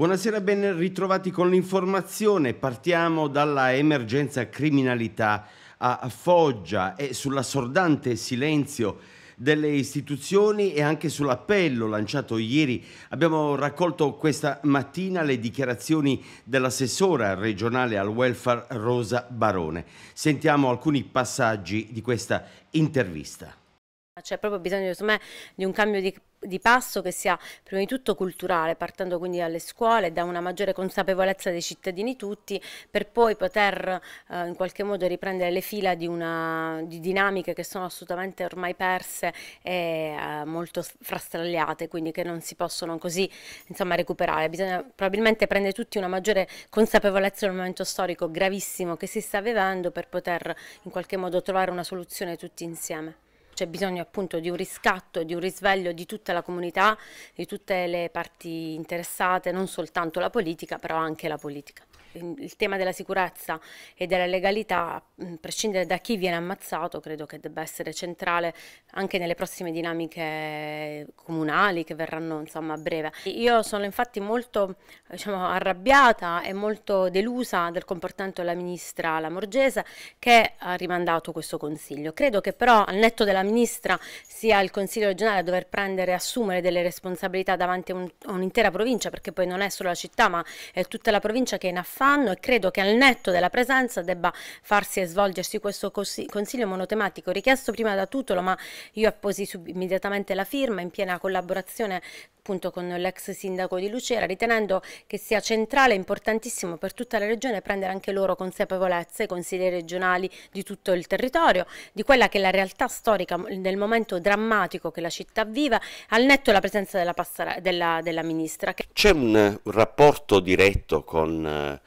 Buonasera, ben ritrovati con l'informazione. Partiamo dalla emergenza criminalità a Foggia e sull'assordante silenzio delle istituzioni e anche sull'appello lanciato ieri. Abbiamo raccolto questa mattina le dichiarazioni dell'assessora regionale al welfare Rosa Barone. Sentiamo alcuni passaggi di questa intervista. C'è proprio bisogno, secondo me, di un cambio di, di, passo che sia prima di tutto culturale, partendo quindi dalle scuole, da una maggiore consapevolezza dei cittadini tutti, per poi poter eh, in qualche modo riprendere le fila di, una, di, dinamiche che sono assolutamente ormai perse e eh, molto frastagliate, quindi che non si possono così insomma, recuperare. Bisogna probabilmente prendere tutti una maggiore consapevolezza del momento storico gravissimo che si sta vivendo per poter in qualche modo trovare una soluzione tutti insieme c'è bisogno appunto di un riscatto, di un risveglio di tutta la comunità, di tutte le parti interessate, non soltanto la politica, però anche la politica. Il tema della sicurezza e della legalità, a mm, prescindere da chi viene ammazzato, credo che debba essere centrale anche nelle prossime dinamiche comunali che verranno insomma, a breve. Io sono infatti molto diciamo, arrabbiata e molto delusa del comportamento della ministra Lamorgese che ha rimandato questo consiglio. Credo che però al netto della ministra sia il consiglio regionale a dover prendere e assumere delle responsabilità davanti a un'intera provincia, perché poi non è solo la città ma è tutta la provincia che è in affanno fanno e credo che al netto della presenza debba farsi e svolgersi questo consiglio monotematico richiesto prima da Tutolo, ma io apposi immediatamente la firma in piena collaborazione appunto con l'ex sindaco di Lucera, ritenendo che sia centrale e importantissimo per tutta la regione prendere anche loro consapevolezza, i consiglieri regionali di tutto il territorio, di quella che è la realtà storica nel momento drammatico che la città vive, al netto la presenza della, della, della ministra. C'è un rapporto diretto con eh,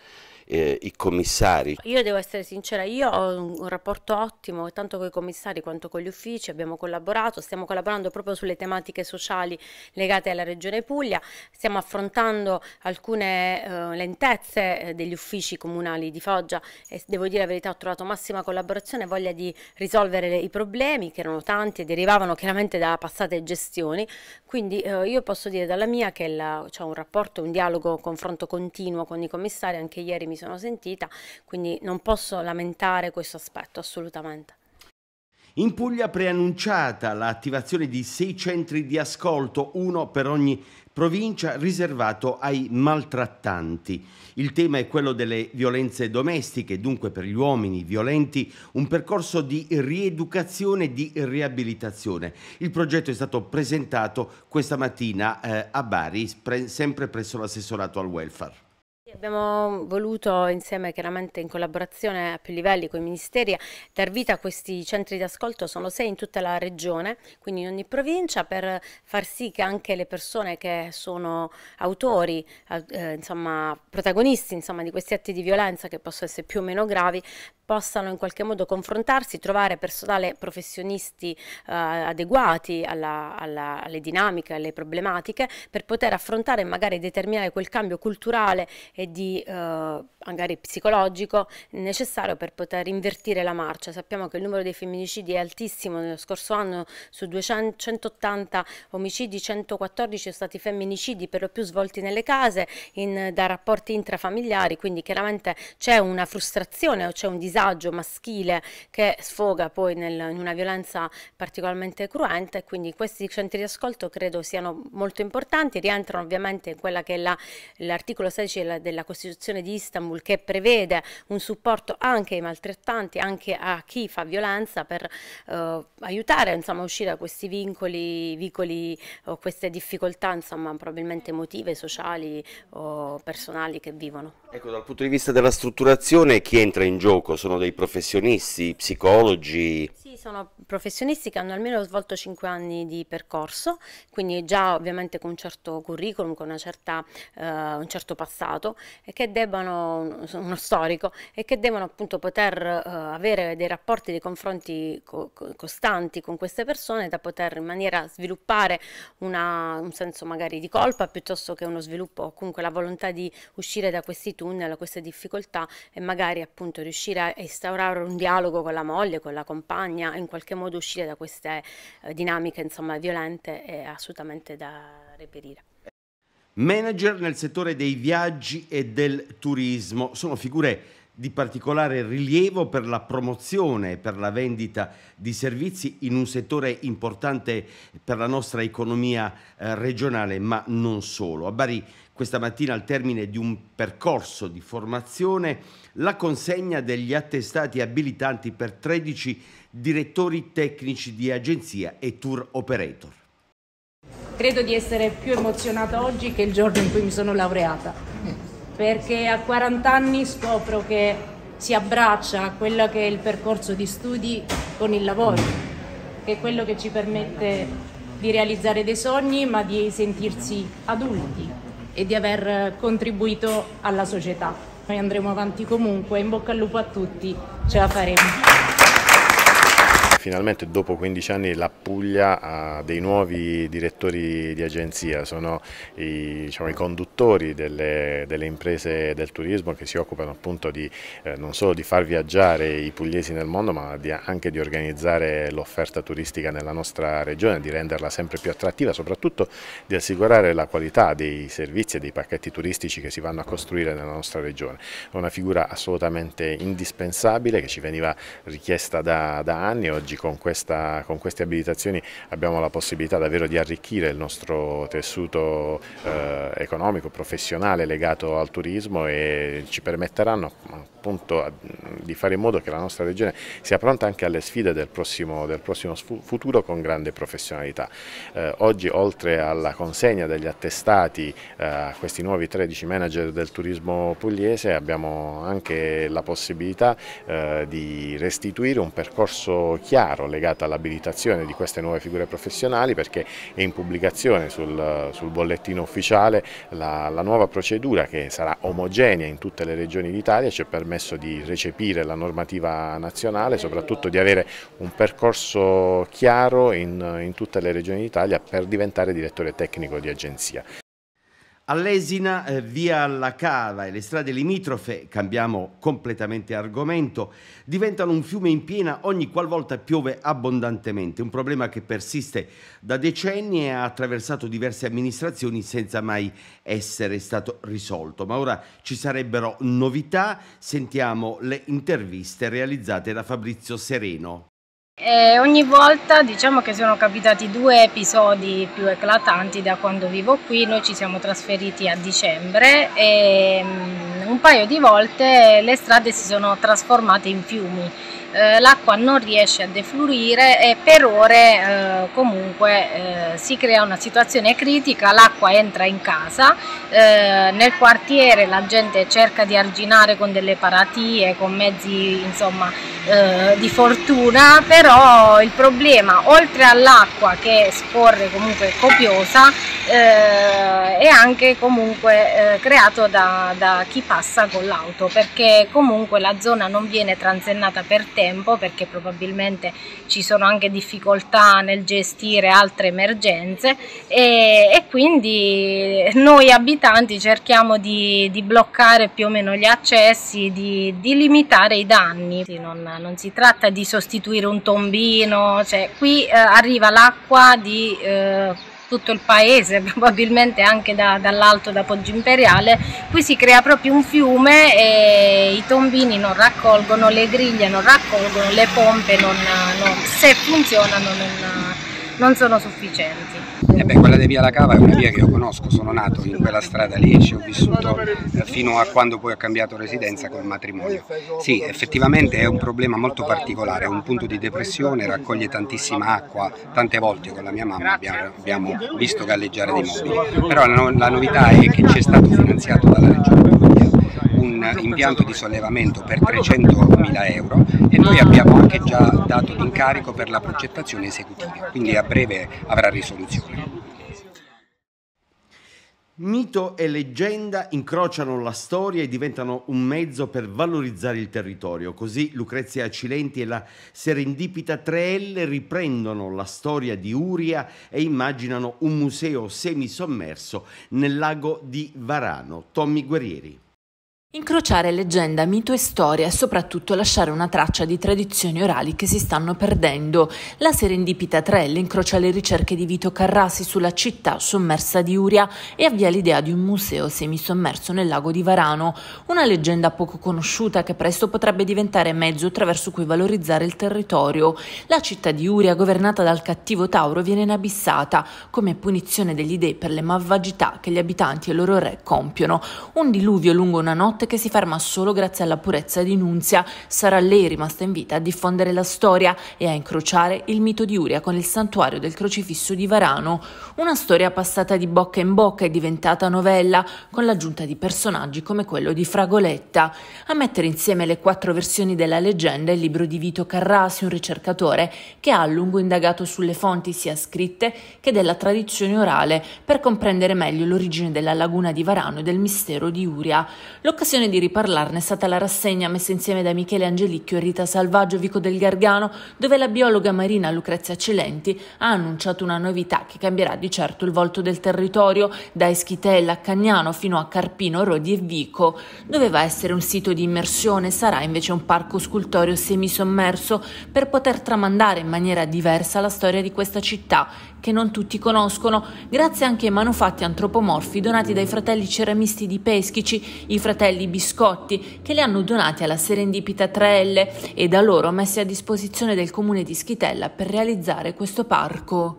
eh, i commissari? Io devo essere sincera, io ho un, rapporto ottimo tanto con i commissari quanto con gli uffici, abbiamo collaborato, stiamo collaborando proprio sulle tematiche sociali legate alla Regione Puglia, stiamo affrontando alcune eh, lentezze eh, degli uffici comunali di Foggia e devo dire la verità ho trovato massima collaborazione e voglia di risolvere i problemi che erano tanti e derivavano chiaramente da passate gestioni, quindi eh, io posso dire dalla mia che c'è un rapporto, un dialogo, confronto continuo con i commissari, anche ieri mi mi sono sentita, quindi non posso lamentare questo aspetto assolutamente. In Puglia preannunciata l'attivazione di sei centri di ascolto, uno per ogni provincia riservato ai maltrattanti. Il tema è quello delle violenze domestiche, dunque per gli uomini violenti un percorso di rieducazione e di riabilitazione. Il progetto è stato presentato questa mattina eh, a Bari, sempre presso l'assessorato al welfare. Abbiamo voluto insieme chiaramente in collaborazione a più livelli con i ministeri dar vita a questi centri di ascolto, sono sei in tutta la regione, quindi in ogni provincia, per far sì che anche le persone che sono autori, eh, insomma protagonisti insomma, di questi atti di violenza che possono essere più o meno gravi, possano in qualche modo confrontarsi, trovare personale professionisti eh, adeguati alla, alla, alle dinamiche, alle problematiche, per poter affrontare e magari determinare quel cambio culturale e e di eh, magari psicologico necessario per poter invertire la marcia. Sappiamo che il numero dei femminicidi è altissimo, nello scorso anno su 280 omicidi 114 sono stati femminicidi per lo più svolti nelle case in, da rapporti intrafamiliari, quindi chiaramente c'è una frustrazione o c'è un disagio maschile che sfoga poi nel, in una violenza particolarmente cruenta e quindi questi centri di ascolto credo siano molto importanti, rientrano ovviamente in quella che è l'articolo 16 della, della della Costituzione di Istanbul che prevede un supporto anche ai maltrattanti, anche a chi fa violenza per eh, aiutare insomma, a uscire da questi vincoli, vicoli o queste difficoltà insomma, probabilmente emotive, sociali o personali che vivono. Ecco, dal punto di vista della strutturazione, chi entra in gioco? Sono dei professionisti, psicologi? Sì, sono professionisti che hanno almeno svolto 5 anni di percorso, quindi già ovviamente con un certo curriculum, con certa, eh, un certo passato, e che debbano, uno storico, e che devono appunto poter eh, avere dei rapporti, dei confronti co costanti con queste persone da poter in maniera sviluppare una, un senso magari di colpa piuttosto che uno sviluppo, comunque la volontà di uscire da questi tubi tunnel, queste difficoltà e magari appunto riuscire a instaurare un dialogo con la moglie, con la compagna, in qualche modo uscire da queste eh, dinamiche insomma violente è assolutamente da reperire. Manager nel settore dei viaggi e del turismo sono figure di particolare rilievo per la promozione e per la vendita di servizi in un settore importante per la nostra economia eh, regionale, ma non solo. A Bari questa mattina, al termine di un percorso di formazione, la consegna degli attestati abilitanti per 13 direttori tecnici di agenzia e tour operator. Credo di essere più emozionata oggi che il giorno in cui mi sono laureata perché a 40 anni scopro che si abbraccia quello che è il percorso di studi con il lavoro, che è quello che ci permette di realizzare dei sogni, ma di sentirsi adulti e di aver contribuito alla società. Noi andremo avanti comunque, in bocca al lupo a tutti, ce la faremo finalmente dopo 15 anni la Puglia ha dei nuovi direttori di agenzia, sono i, diciamo, i conduttori delle, delle, imprese del turismo che si occupano appunto di, eh, non solo di far viaggiare i pugliesi nel mondo ma di, anche di organizzare l'offerta turistica nella nostra regione, di renderla sempre più attrattiva, soprattutto di assicurare la qualità dei servizi e dei pacchetti turistici che si vanno a costruire nella nostra regione. È Una figura assolutamente indispensabile che ci veniva richiesta da, da anni, oggi oggi con, questa, con, queste abilitazioni abbiamo la possibilità davvero di arricchire il nostro tessuto eh, economico, professionale legato al turismo e ci permetteranno appunto di fare in modo che la nostra regione sia pronta anche alle sfide del prossimo, del prossimo futuro con grande professionalità. Eh, oggi oltre alla consegna degli attestati eh, a eh, questi nuovi 13 manager del turismo pugliese abbiamo anche la possibilità eh, di restituire un percorso chiaro chiaro legato all'abilitazione di queste nuove figure professionali perché è in pubblicazione sul, sul bollettino ufficiale la, la, nuova procedura che sarà omogenea in tutte le regioni d'Italia ci ha permesso di recepire la normativa nazionale, soprattutto di avere un percorso chiaro in, in tutte le regioni d'Italia per diventare direttore tecnico di agenzia. All'Esina, eh, via La Cava e le strade limitrofe, cambiamo completamente argomento, diventano un fiume in piena ogni qualvolta piove abbondantemente, un problema che persiste da decenni e ha attraversato diverse amministrazioni senza mai essere stato risolto. Ma ora ci sarebbero novità, sentiamo le interviste realizzate da Fabrizio Sereno. E ogni volta diciamo che sono capitati due episodi più eclatanti da quando vivo qui, noi ci siamo trasferiti a dicembre e mm, un paio di volte le strade si sono trasformate in fiumi eh, l'acqua non riesce a defluire e per ore eh, comunque eh, si crea una situazione critica, l'acqua entra in casa, eh, nel quartiere la gente cerca di arginare con delle paratie, con mezzi insomma eh, di fortuna, però il problema oltre all'acqua che scorre comunque copiosa è anche comunque creato da, da chi passa con l'auto perché comunque la zona non viene transennata per terra tempo perché probabilmente ci sono anche difficoltà nel gestire altre emergenze e, e quindi noi abitanti cerchiamo di, di, bloccare più o meno gli accessi, di, di limitare i danni, non, non, si tratta di sostituire un tombino, cioè qui eh, arriva l'acqua di... Eh, tutto il paese, probabilmente anche da, dall'alto da Poggio Imperiale, qui si crea proprio un fiume e i tombini non raccolgono, le griglie non raccolgono, le pompe non, non, se funzionano non, non sono sufficienti. Beh, quella di Via La Cava è una via che io conosco, sono nato in quella strada lì e ci ho vissuto eh, fino a quando poi ho cambiato residenza col matrimonio. Sì, effettivamente è un problema molto particolare, è un punto di depressione, raccoglie tantissima acqua, tante volte con la mia mamma abbiamo, visto galleggiare dei mobili, però la novità è che ci è stato finanziato dalla Regione Puglia un impianto di sollevamento per 300.000 euro e noi abbiamo anche già dato l'incarico per la progettazione esecutiva, quindi a breve avrà risoluzione. Mito e leggenda incrociano la storia e diventano un mezzo per valorizzare il territorio. Così Lucrezia Cilenti e la Serendipita 3L riprendono la storia di Uria e immaginano un museo semisommerso nel lago di Varano. Tommy Guerrieri. Incrociare leggenda, mito e storia e soprattutto lasciare una traccia di tradizioni orali che si stanno perdendo. La Serendipita 3 incrocia le ricerche di Vito Carrasi sulla città sommersa di Uria e avvia l'idea di un museo semisommerso nel lago di Varano, una leggenda poco conosciuta che presto potrebbe diventare mezzo attraverso cui valorizzare il territorio. La città di Uria, governata dal cattivo Tauro, viene inabissata come punizione degli dei per le malvagità che gli abitanti e il loro re compiono. Un diluvio lungo una notte che si ferma solo grazie alla purezza di Nunzia. Sarà lei rimasta in vita a diffondere la storia e a incrociare il mito di Uria con il santuario del crocifisso di Varano. Una storia passata di bocca in bocca e diventata novella con l'aggiunta di personaggi come quello di Fragoletta. A mettere insieme le quattro versioni della leggenda è il libro di Vito Carrasi, un ricercatore che ha a lungo indagato sulle fonti sia scritte che della tradizione orale per comprendere meglio l'origine della laguna di Varano e del mistero di Uria. L'occasione occasione di riparlarne è stata la rassegna messa insieme da Michele Angelicchio e Rita Salvaggio Vico del Gargano, dove la biologa marina Lucrezia Celenti ha annunciato una novità che cambierà di certo il volto del territorio, da Eschitella a Cagnano fino a Carpino, Rodi e Vico. Doveva essere un sito di immersione, sarà invece un parco scultorio semisommerso per poter tramandare in maniera diversa la storia di questa città che non tutti conoscono, grazie anche ai manufatti antropomorfi donati dai fratelli ceramisti di Peschici, i fratelli Biscotti, che li hanno donati alla Serendipita 3L e da loro messi a disposizione del comune di Schitella per realizzare questo parco.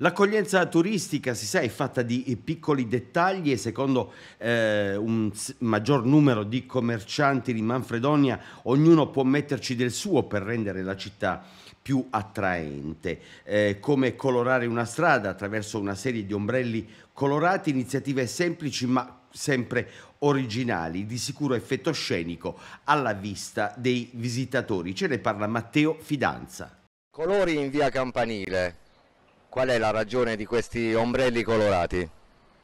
L'accoglienza turistica, si sa, è fatta di piccoli dettagli e secondo eh, un maggior numero di commercianti di Manfredonia ognuno può metterci del suo per rendere la città più attraente, eh, come colorare una strada attraverso una serie di ombrelli colorati, iniziative semplici ma sempre originali, di sicuro effetto scenico alla vista dei visitatori. Ce ne parla Matteo Fidanza. Colori in via Campanile, qual è la ragione di questi ombrelli colorati?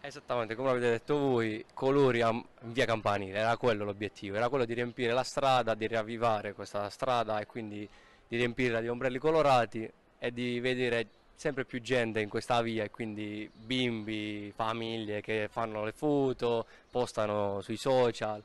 Esattamente, come avete detto voi, colori in via Campanile, era quello l'obiettivo, era quello di riempire la strada, di riavvivare questa strada e quindi di riempirla di ombrelli colorati e di vedere sempre più gente in questa via e quindi bimbi, famiglie che fanno le foto, postano sui social.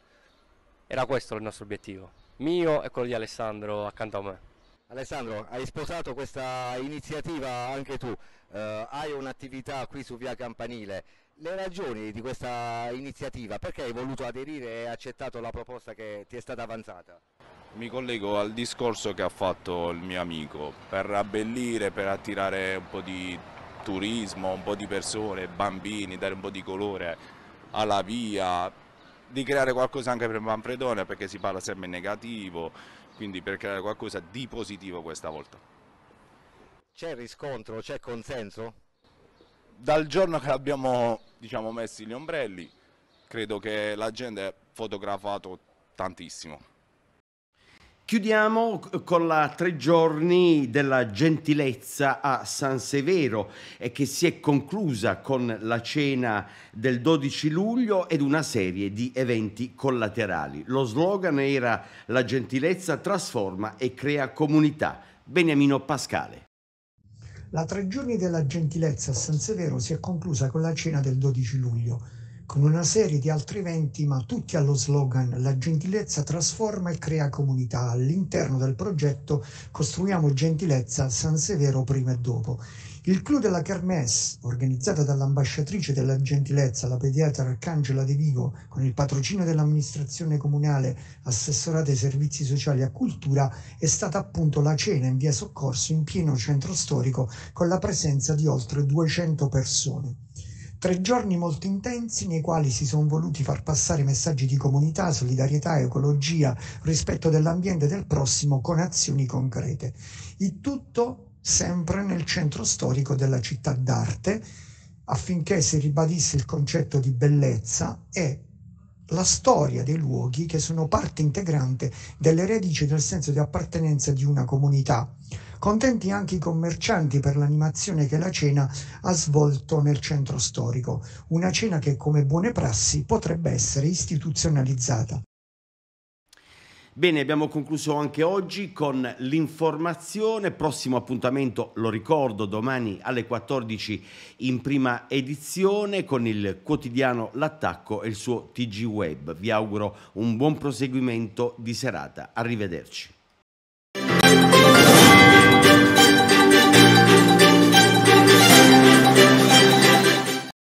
Era questo il nostro obiettivo, mio e quello di Alessandro accanto a me. Alessandro, hai sposato questa iniziativa anche tu, eh, hai un'attività qui su Via Campanile, le ragioni di questa iniziativa, perché hai voluto aderire e accettato la proposta che ti è stata avanzata? mi collego al discorso che ha fatto il mio amico, per abbellire, per attirare un po' di turismo, un po' di persone, bambini, dare un po' di colore alla via, di creare qualcosa anche per Manfredonia perché si parla sempre in negativo, quindi per creare qualcosa di positivo questa volta. C'è riscontro, c'è consenso? Dal giorno che abbiamo diciamo, messo gli ombrelli credo che la gente ha fotografato tantissimo. Chiudiamo con la tre giorni della gentilezza a San Severo e che si è conclusa con la cena del 12 luglio ed una serie di eventi collaterali. Lo slogan era la gentilezza trasforma e crea comunità. Beniamino Pascale. La tre giorni della gentilezza a San Severo si è conclusa con la cena del 12 luglio con una serie di altri eventi, ma tutti allo slogan La gentilezza trasforma e crea comunità. All'interno del progetto Costruiamo gentilezza San Severo prima e dopo. Il clou della Kermesse, organizzata dall'ambasciatrice della gentilezza, la pediatra Arcangela De Vigo, con il patrocinio dell'amministrazione comunale, assessorata ai servizi sociali e a cultura, è stata appunto la cena in via Soccorso in pieno centro storico con la presenza di oltre 200 persone. Tre giorni molto intensi nei quali si sono voluti far passare messaggi di comunità, solidarietà, ecologia, rispetto dell'ambiente e del prossimo con azioni concrete. Il tutto sempre nel centro storico della città d'arte affinché si ribadisse il concetto di bellezza e la storia dei luoghi che sono parte integrante delle radici del senso di appartenenza di una comunità. Contenti anche i commercianti per l'animazione che la cena ha svolto nel centro storico, una cena che come buone prassi potrebbe essere istituzionalizzata. Bene, abbiamo concluso anche oggi con l'informazione. Prossimo appuntamento, lo ricordo, domani alle 14 in prima edizione con il quotidiano L'attacco e il suo TG Web. Vi auguro un buon proseguimento di serata. Arrivederci.